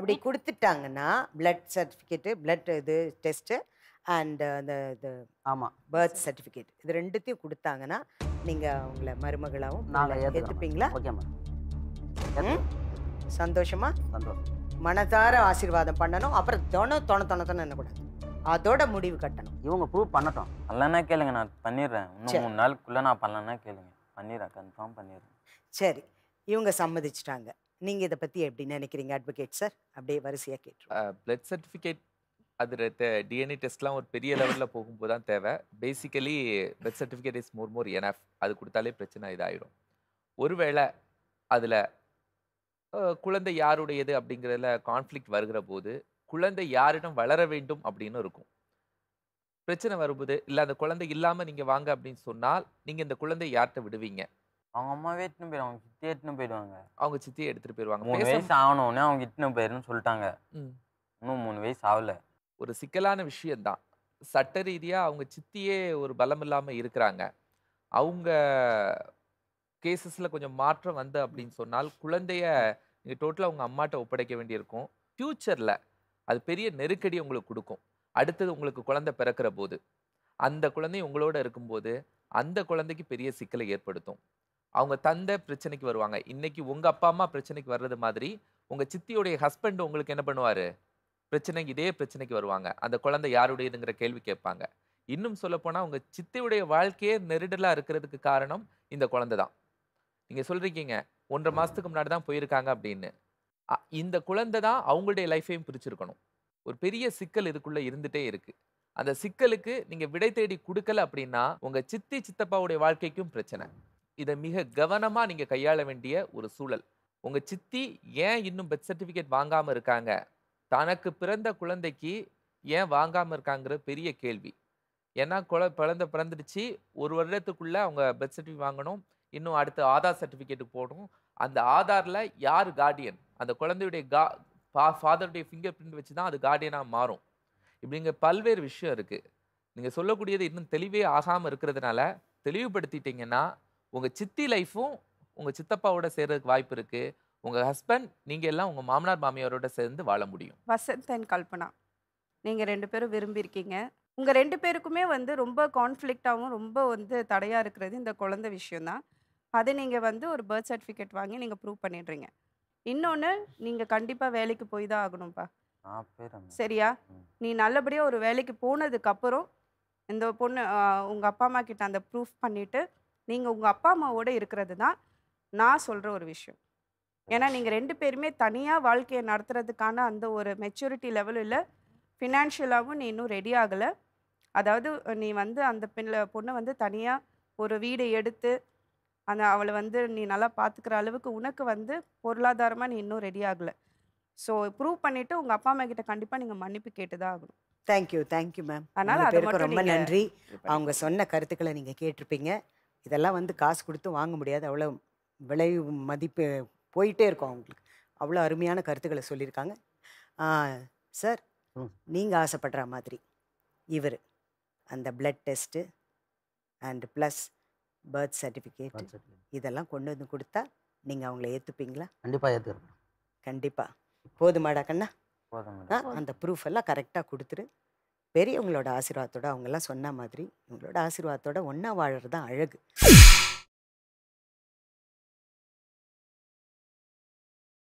அப்படி கொடுத்துட்டாங்கன்னா blood certificate blood இது டெஸ்ட்டு அண்ட் அந்த இது ஆமாம் பர்த் சர்டிஃபிகேட் இது ரெண்டுத்தையும் கொடுத்தாங்கன்னா நீங்கள் உங்களை மருமகளாகவும் நாங்கள் எடுத்துப்பீங்களா ஓகே மேம் சந்தோஷமா சந்தோஷம் மனதார ஆசீர்வாதம் பண்ணணும் அப்புறம் தொண தொண தொண தொண என்னக்கூடாது அதோட முடிவு கட்டணும் இவங்க ப்ரூவ் பண்ணட்டும் பண்ணலன்னா கேளுங்க நான் பண்ணிடுறேன் இன்னும் மூணு நாளுக்குள்ளே நான் பண்ணலன்னா கேளுங்க பண்ணிடுறேன் கன்ஃபார்ம் பண்ணிடுறேன் சரி இவங்க சம்மதிச்சிட்டாங்க நீங்கள் இதை பற்றி எப்படி நினைக்கிறீங்க அட்வொகேட் சார் அப்படியே வரிசையாக கேட்டு பிளட் சர்டிஃபிகேட் அது டிஎன்ஏ டெஸ்ட்லாம் ஒரு பெரிய லெவலில் போகும்போது தான் தேவை basically blood certificate is more more enough அது கொடுத்தாலே பிரச்சனை இதாகிடும் ஒருவேளை அதில் குழந்தை யாருடையது அப்படிங்கிறதுல கான்ஃப்ளிக்ட் வருகிற போது குழந்தை யாரிடம் வளர வேண்டும் அப்படின்னு இருக்கும் பிரச்சனை வரும்போது இல்லை அந்த குழந்தை இல்லாமல் நீங்கள் வாங்க அப்படின்னு சொன்னால் நீங்கள் இந்த குழந்தை யார்கிட்ட விடுவீங்க அவங்க அம்மாவே எட்டுன்னு போயிடுவாங்க அவங்க சித்தி போயிடுவாங்க அவங்க சித்தி எடுத்துட்டு போயிடுவாங்க மூணு வயசு ஆகணும்னே அவங்க இட்டுன்னு போயிருன்னு சொல்லிட்டாங்க இன்னும் மூணு வயசு ஆகல ஒரு சிக்கலான விஷயம்தான் சட்ட ரீதியாக அவங்க சித்தியே ஒரு பலம் இல்லாமல் இருக்கிறாங்க அவங்க கேசஸில் கொஞ்சம் மாற்றம் வந்து அப்படின்னு சொன்னால் குழந்தைய நீங்கள் டோட்டலாக உங்கள் அம்மாட்ட ஒப்படைக்க வேண்டியிருக்கும் ஃப்யூச்சரில் அது பெரிய நெருக்கடி உங்களுக்கு கொடுக்கும் அடுத்தது உங்களுக்கு குழந்தை பிறக்கிற போது அந்த குழந்தை உங்களோட இருக்கும்போது அந்த குழந்தைக்கு பெரிய சிக்கலை ஏற்படுத்தும் அவங்க தந்தை பிரச்சனைக்கு வருவாங்க இன்னைக்கு உங்க அப்பா அம்மா பிரச்சனைக்கு வர்றது மாதிரி உங்க சித்தியுடைய ஹஸ்பண்ட் உங்களுக்கு என்ன பண்ணுவாரு பிரச்சனை இதே பிரச்சனைக்கு வருவாங்க அந்த குழந்தை யாருடையதுங்கிற கேள்வி கேட்பாங்க இன்னும் போனா உங்க சித்தியுடைய வாழ்க்கையே நெருடலா இருக்கிறதுக்கு காரணம் இந்த குழந்தை தான் நீங்க சொல்றீங்க ஒன்றரை மாசத்துக்கு முன்னாடி தான் போயிருக்காங்க அப்படின்னு இந்த குழந்தை தான் அவங்களுடைய லைஃப்பையும் பிரிச்சிருக்கணும் ஒரு பெரிய சிக்கல் இதுக்குள்ள இருந்துட்டே இருக்கு அந்த சிக்கலுக்கு நீங்க விடை தேடி கொடுக்கல அப்படின்னா உங்க சித்தி சித்தப்பாவுடைய வாழ்க்கைக்கும் பிரச்சனை இதை மிக கவனமாக நீங்கள் கையாள வேண்டிய ஒரு சூழல் உங்கள் சித்தி ஏன் இன்னும் பர்த் சர்டிஃபிகேட் வாங்காமல் இருக்காங்க தனக்கு பிறந்த குழந்தைக்கு ஏன் வாங்காமல் இருக்காங்கிற பெரிய கேள்வி ஏன்னா குழ குழந்தை பிறந்துடுச்சு ஒரு வருடத்துக்குள்ளே அவங்க பெர்த் சர்டிஃபிகேட் வாங்கணும் இன்னும் அடுத்து ஆதார் சர்டிஃபிகேட்டுக்கு போகணும் அந்த ஆதாரில் யார் கார்டியன் அந்த குழந்தையுடைய கா பா ஃபாதருடைய ஃபிங்கர் பிரிண்ட் வச்சு தான் அது கார்டியனாக மாறும் இப்படிங்க பல்வேறு விஷயம் இருக்குது நீங்கள் சொல்லக்கூடியது இன்னும் தெளிவே ஆகாமல் இருக்கிறதுனால தெளிவுபடுத்திட்டிங்கன்னா உங்கள் சித்தி லைஃப்பும் உங்கள் சித்தப்பாவோட சேர்றதுக்கு வாய்ப்பு இருக்குது உங்கள் ஹஸ்பண்ட் நீங்கள் எல்லாம் உங்கள் மாமனார் மாமியாரோட சேர்ந்து வாழ முடியும் வசந்த் அண்ட் கல்பனா நீங்கள் ரெண்டு பேரும் விரும்பியிருக்கீங்க உங்கள் ரெண்டு பேருக்குமே வந்து ரொம்ப கான்ஃப்ளிக்டாகவும் ரொம்ப வந்து தடையாக இருக்கிறது இந்த குழந்தை விஷயந்தான் அதை நீங்கள் வந்து ஒரு பர்த் சர்டிஃபிகேட் வாங்கி நீங்கள் ப்ரூவ் பண்ணிடுறீங்க இன்னொன்று நீங்கள் கண்டிப்பாக வேலைக்கு போய் தான் ஆகணும்ப்பா சரியா நீ நல்லபடியாக ஒரு வேலைக்கு போனதுக்கப்புறம் இந்த பொண்ணு உங்கள் அப்பா அம்மா கிட்ட அந்த ப்ரூஃப் பண்ணிவிட்டு நீங்கள் உங்கள் அப்பா அம்மாவோட இருக்கிறது தான் நான் சொல்கிற ஒரு விஷயம் ஏன்னா நீங்கள் ரெண்டு பேருமே தனியாக வாழ்க்கையை நடத்துறதுக்கான அந்த ஒரு மெச்சூரிட்டி லெவல் இல்லை ஃபினான்ஷியலாகவும் நீ இன்னும் ரெடி ஆகலை அதாவது நீ வந்து அந்த பெண்ணில் பொண்ணை வந்து தனியாக ஒரு வீடு எடுத்து அந்த அவளை வந்து நீ நல்லா பார்த்துக்கிற அளவுக்கு உனக்கு வந்து பொருளாதாரமாக நீ இன்னும் ரெடி ஆகலை ஸோ ப்ரூவ் பண்ணிவிட்டு உங்கள் அப்பா அம்மா கிட்ட கண்டிப்பாக நீங்கள் மன்னிப்பு கேட்டு தான் ஆகணும் தேங்க்யூ தேங்க்யூ மேம் அதனால் ரொம்ப நன்றி அவங்க சொன்ன கருத்துக்களை நீங்கள் கேட்டிருப்பீங்க இதெல்லாம் வந்து காசு கொடுத்து வாங்க முடியாது அவ்வளோ விலை மதிப்பு போயிட்டே இருக்கும் அவங்களுக்கு அவ்வளோ அருமையான கருத்துக்களை சொல்லியிருக்காங்க சார் நீங்கள் ஆசைப்படுற மாதிரி இவர் அந்த blood test and plus birth certificate இதெல்லாம் கொண்டு வந்து கொடுத்தா நீங்கள் அவங்கள ஏற்றுப்பீங்களா கண்டிப்பாக ஏற்றுக்கிறோம் கண்டிப்பாக போதுமாடா கண்ணா அந்த ப்ரூஃப் எல்லாம் கரெக்டாக கொடுத்துரு பெரியவங்களோட ஆசீர்வாதத்தோடு அவங்கெல்லாம் சொன்ன மாதிரி இவங்களோட ஆசீர்வாதத்தோட ஒன்றா வாழறது தான் அழகு